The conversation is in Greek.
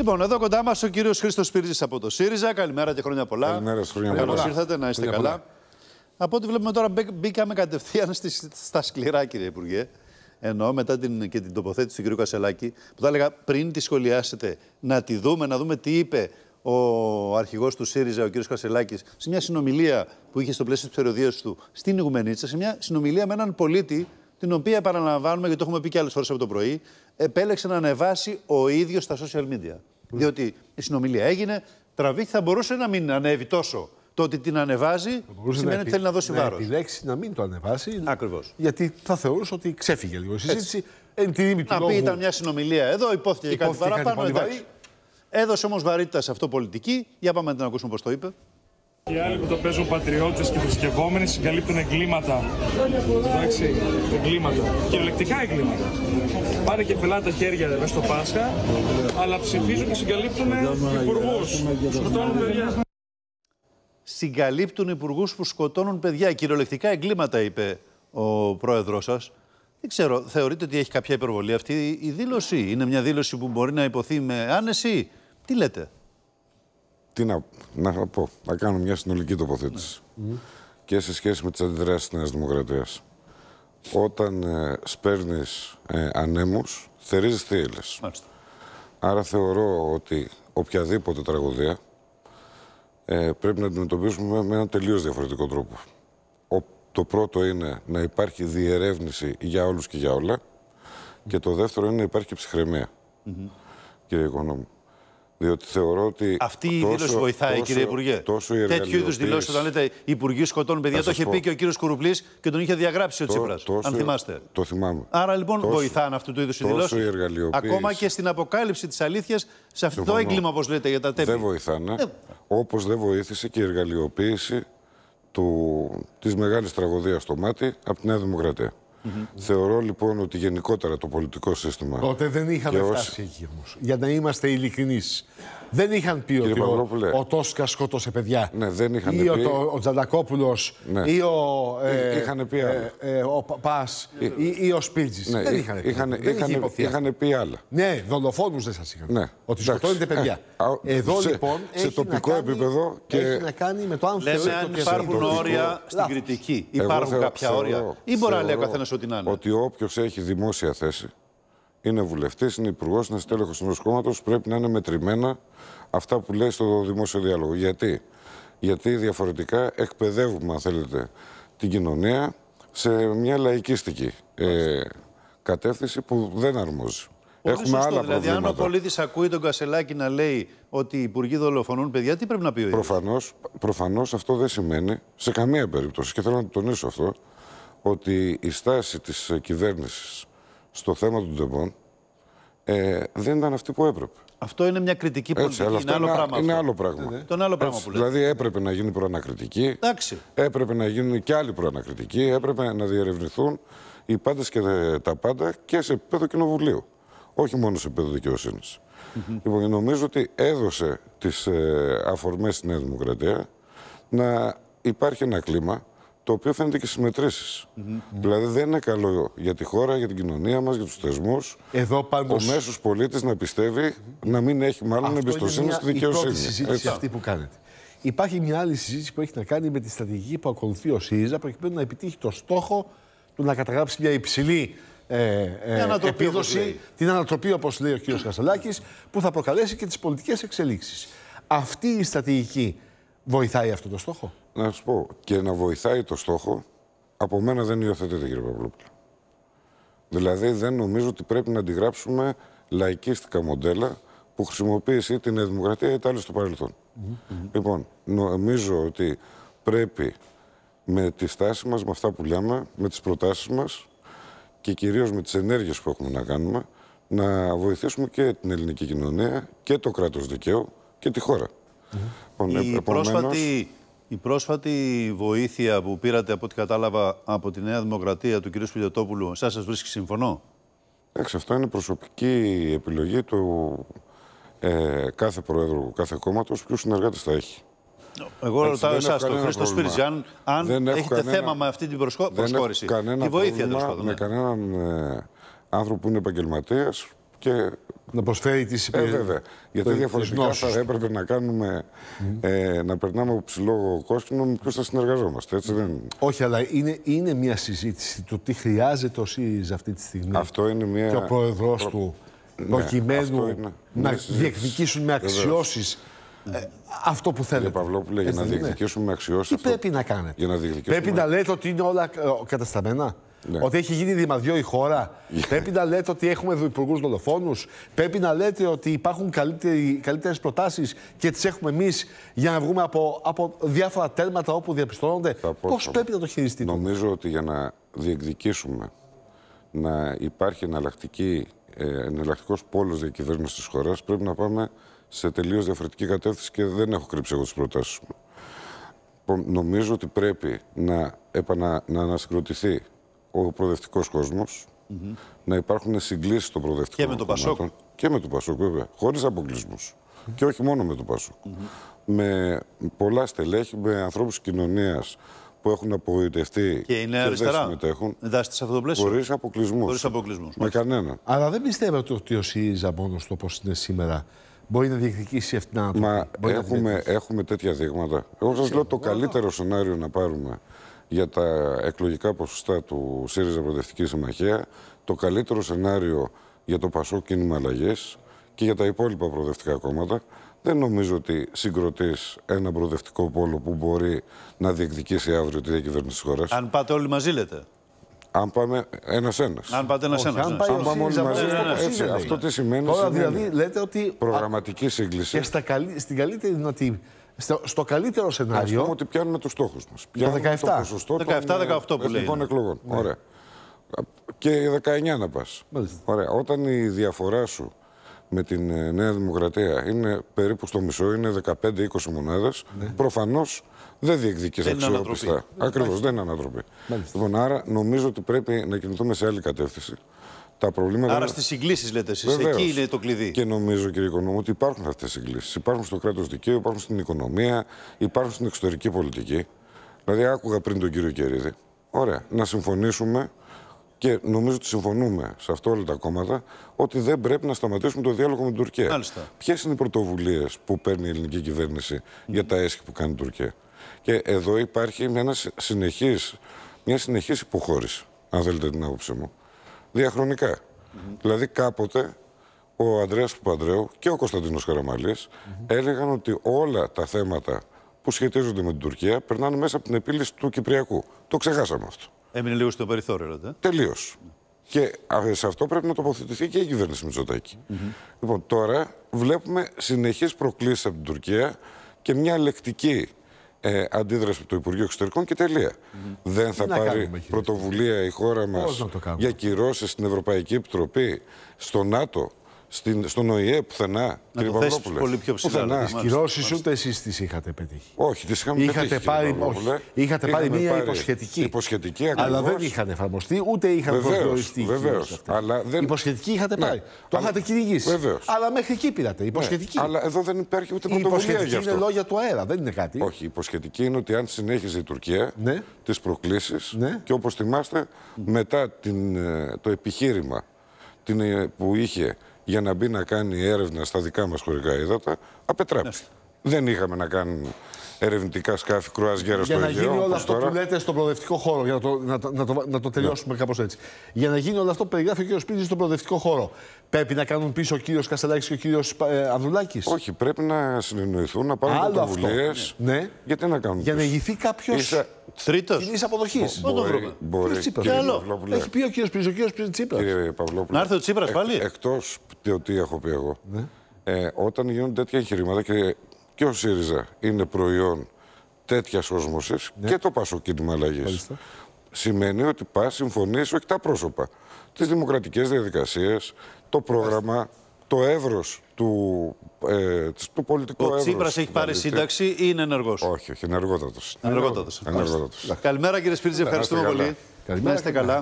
Λοιπόν, εδώ κοντά μας ο κύριος Χρήστος Πύρζη από το ΣΥΡΙΖΑ. Καλημέρα και χρόνια πολλά. Καλημέρα, χρόνια πολλά. Καλώ ήρθατε, να είστε καλά. Από ό,τι βλέπουμε τώρα, μπήκαμε κατευθείαν στα σκληρά, κύριε Υπουργέ. Ενώ μετά την, και την τοποθέτηση του κυρίου Κασελάκη, που θα έλεγα πριν τη σχολιάσετε, να τη δούμε, να δούμε τι είπε ο αρχηγός του ΣΥΡΙΖΑ, ο κ. Κασελάκης, σε μια συνομιλία που είχε στο πλαίσιο της περιοδίας του στην Ιγουμενίτσα, σε μια συνομιλία με έναν πολίτη, την οποία επαναλαμβάνουμε, γιατί το έχουμε πει και άλλες φορές από το πρωί, επέλεξε να ανεβάσει ο ίδιος στα social media. Διότι η συνομιλία έγινε, τραβήχη θα μπορούσε να μην ανέβει τόσο. Το ότι την ανεβάζει σημαίνει ότι θέλει να δώσει βάρο. Να επιλέξει να μην το ανεβάσει. Ακριβώς. Γιατί θα θεωρούσε ότι ξέφυγε λίγο η συζήτηση. Εν του πει ήταν μια συνομιλία εδώ, υπόθηκε, υπόθηκε κάτι παραπάνω. Έδωσε όμως βαρύτητα σε αυτό πολιτική. Για πάμε να την ακούσουμε πώς το είπε. Οι άλλοι που το παίζουν πατριώτες και θρησκευόμενοι συγκαλύπτουν εγκλήματα. Εντάξει, εγκλήματα. Κυριολεκτικά εγκλήματα. Πάνε και φελά τα χέρια μέσα στο Πάσχα, αλλά ψηφίζουν και συγκαλύπτουν υπουργούς. Σκοτώνουν παιδιά. Συγκαλύπτουν υπουργούς που σκοτώνουν παιδιά. Κυριολεκτικά εγκλήματα, είπε ο πρόεδρό σας. Δεν ξέρω, θεωρείτε ότι έχει κάποια υπερβολή αυτή η δήλωση. Είναι μια δήλωση που μπορεί να υποθεί με άνεση. Τι λέτε τι να, να πω, να κάνω μια συνολική τοποθέτηση. Και σε σχέση με τις αντιδράσεις της Νέας Δημοκρατίας. Όταν ε, σπέρνεις ε, ανέμους, θερίζεις θύελλες. Άρα θεωρώ ότι οποιαδήποτε τραγωδία ε, πρέπει να αντιμετωπίσουμε με, έναν τελείως διαφορετικό τρόπο. το πρώτο είναι να υπάρχει διερεύνηση για όλους και για όλα. Και το δεύτερο είναι να υπάρχει ψυχραιμία, mm -hmm. κύριε Οικονόμου. Διότι θεωρώ ότι. Αυτή η δήλωση βοηθάει, τόσο, κύριε Υπουργέ. Τόσο η Τέτοιου είδους δηλώσεις, όταν λέτε Υπουργοί σκοτώνουν παιδιά, το είχε πει και ο κύριος Κουρουπλής και τον είχε διαγράψει ο Τσίπρας. Αν θυμάστε. Το θυμάμαι. Άρα λοιπόν τόσο, βοηθάνε αυτού του είδους οι δηλώσει. Ακόμα και στην αποκάλυψη της αλήθειας σε αυτό το έγκλημα, όπως λέτε, για τα τέμπη. Δεν βοηθάνε. Ε. Όπως δεν βοήθησε και η εργαλειοποίηση της μεγάλης τραγωδίας στο μάτι από τη Νέα Δημοκρατία. Mm-hmm. Θεωρώ λοιπόν ότι γενικότερα το πολιτικό σύστημα. Τότε δεν είχαμε φτάσει εκεί όμως. Για να είμαστε ειλικρινείς. Δεν είχαν πει ότι ο, ο Τόσκα σκότωσε παιδιά. Ναι, δεν είχαν ή πει. ο, ο Τζαντακόπουλος ναι. ή ο. Ε, ε, ε ο ή, ή, ο Σπίτζη. Ναι, δεν είχαν πει. Είχαν, δεν είχαν, είχαν πει άλλα. Ναι, δολοφόνους δεν σας είχαν. Ναι. Ότι σκοτώνετε ε, παιδιά. Εδώ λοιπόν. Σε έχει τοπικό να κάνει, επίπεδο. Και... Έχει να κάνει με το αν Λέμε αν υπάρχουν όρια στην κριτική. Υπάρχουν κάποια όρια. Ή μπορεί να λέει ο καθένα ό,τι να όποιος έχει δημόσια θέση είναι βουλευτής, είναι υπουργός, είναι στέλεχος ενός κόμματος, πρέπει να είναι μετρημένα αυτά που λέει στο δημόσιο διάλογο. Γιατί, Γιατί διαφορετικά εκπαιδεύουμε, αν θέλετε, την κοινωνία σε μια λαϊκίστικη ε, κατεύθυνση που δεν αρμόζει. Έχουμε σωστό. άλλα δηλαδή, προβλήματα. αν ο πολίτη ακούει τον Κασελάκη να λέει ότι οι υπουργοί δολοφονούν παιδιά, τι πρέπει να πει ο ίδιος. Προφανώς αυτό δεν σημαίνει σε καμία περίπτωση, και θέλω να το τονίσω αυτό, ότι η στάση της κυβέρνησης στο θέμα των τεμών ε, δεν ήταν αυτή που έπρεπε. Αυτό είναι μια κριτική πολιτική. Έτσι, είναι, αυτό άλλο πράγμα, ναι, ναι. είναι άλλο πράγμα. άλλο πράγμα. που Δηλαδή έπρεπε να γίνει προανακριτική. Εντάξει. Έπρεπε να γίνουν και άλλοι προανακριτικοί. Έπρεπε να διερευνηθούν οι πάντες και τα πάντα και σε επίπεδο κοινοβουλίου. Όχι μόνο σε επίπεδο δικαιοσύνης. Λοιπόν, νομίζω ότι έδωσε τις ε, αφορμές αφορμέ στη Νέα Δημοκρατία να υπάρχει ένα κλίμα το οποίο φαίνεται και στις μετρήσεις. Δηλαδή δεν είναι καλό για τη χώρα, για την κοινωνία μας, για τους θεσμούς. Εδώ πάντως... Ο μέσος πολίτης να πιστεύει να μην έχει μάλλον Αυτό εμπιστοσύνη είναι μια... στη δικαιοσύνη. Είναι η συζήτηση αυτή που κάνετε. Υπάρχει μια άλλη συζήτηση που έχει να κάνει με τη στρατηγική που ακολουθεί ο ΣΥΡΙΖΑ προκειμένου να επιτύχει το στόχο του να καταγράψει μια υψηλή ε, ε, επίδοση, την ανατροπή, όπως λέει ο κ. Κασαλάκη, που θα προκαλέσει και τις πολιτικές εξελίξεις. Αυτή η στρατηγική βοηθάει αυτό το στόχο να σου πω και να βοηθάει το στόχο, από μένα δεν υιοθετείται, κύριε Παπλόπουλο. Δηλαδή, δεν νομίζω ότι πρέπει να αντιγράψουμε λαϊκίστικα μοντέλα που χρησιμοποίησε την η Νέα Δημοκρατία ή τα άλλα στο παρελθόν. Mm Λοιπόν, νομίζω ότι πρέπει με τη στάση μας, με αυτά που λέμε, με τις προτάσεις μας και κυρίως με τις ενέργειες που έχουμε να κάνουμε, να βοηθήσουμε και την ελληνική κοινωνία και το κράτος δικαίου και τη χώρα. Mm -hmm. λοιπόν, η πρόσφατη βοήθεια που πήρατε, από ό,τι κατάλαβα, από τη Νέα Δημοκρατία του κ. Σπιλιατόπουλου, εσάς σας βρίσκει συμφωνώ. Εντάξει, αυτό είναι προσωπική επιλογή του ε, κάθε προέδρου, κάθε κόμματος, ποιου συνεργάτες θα έχει. Εγώ ρωτάω εσάς, τον Χρήστο Σπίριτζ, αν, αν έχετε θέμα με αυτή την προσχώρηση. Δεν έχω κανένα βοήθεια, πρόβλημα με ναι. κανέναν ε, άνθρωπο που είναι επαγγελματίας, και να προσφέρει τις υπηρεσίε. Ε, βέβαια. Γιατί διαφορετικά θα έπρεπε να κάνουμε. Ε, να περνάμε από ψηλό κόσμο με ποιου θα συνεργαζόμαστε. Έτσι, δεν... Όχι, αλλά είναι, είναι μια συζήτηση το τι χρειάζεται ο ΣΥΡΙΖΑ αυτή τη στιγμή. Αυτό είναι μια. και ο πρόεδρό του. Ναι, προκειμένου να διεκδικήσουν με αξιώσεις ε, αυτό που θέλετε. Για Παυλόπουλε, για να διεκδικήσουμε αξιώσεις. Τι αυτό... πρέπει να κάνετε. Πρέπει να λέτε ότι είναι όλα ε, κατασταμένα. Ναι. Ότι έχει γίνει δημαδιό η χώρα. Ναι. Πρέπει να λέτε ότι έχουμε υπουργούς δολοφόνους. Πρέπει να λέτε ότι υπάρχουν καλύτερες προτάσεις και τις έχουμε εμείς για να βγούμε από, από διάφορα τέρματα όπου διαπιστώνονται. Πώ πρέπει να το χειριστείτε. Νομίζω ότι για να διεκδικήσουμε να υπάρχει εναλλακτική, ε, εναλλακτικός πόλος διακυβέρνησης της χώρας, πρέπει να πάμε σε τελείως διαφορετική κατεύθυνση και δεν έχω κρύψει εγώ τις προτάσεις μου. Νομίζω ότι πρέπει να, επανα, να ανασυγκροτηθεί ο προοδευτικός κόσμος, να υπάρχουν συγκλήσεις των προοδευτικών και με τον Πασόκ. Και με τον Πασόκ, βέβαια. Χωρίς αποκλεισμούς. Και όχι μόνο με τον Πασόκ. Με πολλά στελέχη, με ανθρώπους κοινωνίας που έχουν απογοητευτεί και, και δεν συμμετέχουν. Εντάσσεται σε αυτό το πλαίσιο. Χωρίς αποκλεισμούς. Χωρίς αποκλεισμούς. Με κανέναν. Αλλά δεν πιστεύετε ότι ο ΣΥΡΙΖΑ μόνος το πώ είναι σήμερα μπορεί να διεκδικήσει αυτή την άποψη. Μα έχουμε, έχουμε τέτοια δείγματα. Εγώ σας λέω το καλύτερο σενάριο να πάρουμε για τα εκλογικά ποσοστά του ΣΥΡΙΖΑ Προοδευτική Συμμαχία, το καλύτερο σενάριο για το Πασό κίνημα αλλαγή και για τα υπόλοιπα προοδευτικά κόμματα. Δεν νομίζω ότι συγκροτείς ένα προοδευτικό πόλο που μπορεί να διεκδικήσει αύριο τη διακυβέρνηση της χώρας. Αν πάτε όλοι μαζί, λέτε. Αν πάμε ένα-ένα. Αν πάτε ένα-ένα. Αν, αν πάμε όλοι μαζί. Ε, έτσι, ε, ε, αυτό τι σημαίνει. Τώρα δηλαδή λέτε ότι. Προγραμματική σύγκληση. Και στα καλύ... στην καλύτερη δυνατή στο, καλύτερο σενάριο. Ας πούμε ότι πιάνουμε τους στόχους μας. Το 17. Το ποσοστό 17-18 που λέει. εκλογών. Ναι. Ωραία. Και 19 να πας. Ωραία. Όταν η διαφορά σου με την ε, Νέα Δημοκρατία είναι περίπου στο μισό, είναι 15-20 μονάδες, ναι. προφανώς δεν διεκδικείς αξιόπιστα. Ακριβώς, δεν είναι ανατροπή. Λοιπόν, άρα νομίζω ότι πρέπει να κινηθούμε σε άλλη κατεύθυνση τα προβλήματα. Άρα στις συγκλήσεις, λέτε εσείς. Εκεί είναι το κλειδί. Και νομίζω, κύριε οικονομό, ότι υπάρχουν αυτές οι συγκλήσεις. Υπάρχουν στο κράτος δικαίου, υπάρχουν στην οικονομία, υπάρχουν στην εξωτερική πολιτική. Δηλαδή, άκουγα πριν τον κύριο Κερίδη. Ωραία, να συμφωνήσουμε και νομίζω ότι συμφωνούμε σε αυτό όλα τα κόμματα ότι δεν πρέπει να σταματήσουμε το διάλογο με την Τουρκία. Ποιες είναι οι πρωτοβουλίες που παίρνει η ελληνική κυβέρνηση για τα έσχη που κάνει η Τουρκία. Και εδώ υπάρχει μια συνεχής, υποχώρηση, αν θέλετε την άποψή μου διαχρονικά. Δηλαδή κάποτε ο Ανδρέας Παπανδρέου και ο Κωνσταντίνος Καραμαλής έλεγαν ότι όλα τα θέματα που σχετίζονται με την Τουρκία περνάνε μέσα από την επίλυση του Κυπριακού. Το ξεχάσαμε αυτό. Έμεινε λίγο στο περιθώριο, λέτε. Τελείως. Και σε αυτό πρέπει να τοποθετηθεί και η κυβέρνηση Μητσοτάκη. Mm Λοιπόν, τώρα βλέπουμε συνεχείς προκλήσεις από την Τουρκία και μια λεκτική ε, αντίδραση του Υπουργείου Εξωτερικών και τελεία. Δεν θα πάρει πρωτοβουλία η χώρα μα για κυρώσεις στην Ευρωπαϊκή Επιτροπή, στο ΝΑΤΟ στην, στον ΟΗΕ, πουθενά. Να την Παπαδόπουλε. Πολύ πιο ψηλά. Δηλαδή, τις κυρώσει ούτε εσείς τις είχατε πετύχει. Όχι, τις είχαμε είχατε πετύχει. Πάρει, όχι, είχατε πάρει μία υποσχετική. υποσχετική ακριβώς. αλλά δεν είχαν εφαρμοστεί ούτε είχαν προσδιοριστεί. Βεβαίω. Δεν... Υποσχετική είχατε ναι, πάρει. Το αλλά... είχατε κυνηγήσει. Βεβαίως. Αλλά μέχρι εκεί πήρατε. Ναι, υποσχετική. Ναι. Αλλά εδώ δεν υπάρχει ούτε πρωτοβουλία για Είναι λόγια του αέρα, δεν είναι κάτι. Όχι, υποσχετική είναι ότι αν συνέχιζε η Τουρκία ναι. τις προκλήσεις και όπως θυμάστε μετά ε, το επιχείρημα ε, που είχε για να μπει να κάνει έρευνα στα δικά μας χωρικά ύδατα, απετράπηστη. Δεν είχαμε να κάνουμε ερευνητικά σκάφη κρουαζιέρα στο Αιγαίο. Για να γίνει όλο αυτό που λέτε στον προοδευτικό χώρο, για να το, να, να, το, να το ναι. τελειώσουμε ναι. κάπως έτσι. Για να γίνει όλο αυτό που περιγράφει ο κ. Σπίτζη στον προοδευτικό χώρο, πρέπει να κάνουν πίσω ο κύριος Κασελάκη και ο κύριος Ε, Ανδρουλάκης. Όχι, πρέπει να συνεννοηθούν, να πάρουν πρωτοβουλίες. Ναι. Γιατί να κάνουν. Για πίσω. να ηγηθεί κάποιος. Τρίτος. Κοινής αποδοχής. Δεν το βρούμε. Έχει πει ο κύριος Σπίτζης, ο κύριος Τσίπρα. Να έρθει ο Τσίπρας πάλι. Εκτός τι, τι έχω πει εγώ. Ναι. Ε, όταν γίνονται τέτοια εγχειρήματα και, και ο ΣΥΡΙΖΑ είναι προϊόν τέτοιας όσμωσης ναι. και το πάσο κίνημα αλλαγής. Σημαίνει ότι πα συμφωνείς όχι τα πρόσωπα. Τις δημοκρατικές διαδικασίες, το πρόγραμμα, το εύρος του, ε, του πολιτικού εύρου. Ο Τσίπρας έχει πάρει δηλαδή, σύνταξη ή είναι ενεργός. Όχι, όχι, ενεργότατος. Ενεργότατος. Καλημέρα κύριε Σπίτζη, ευχαριστούμε πολύ. Να είστε καλά.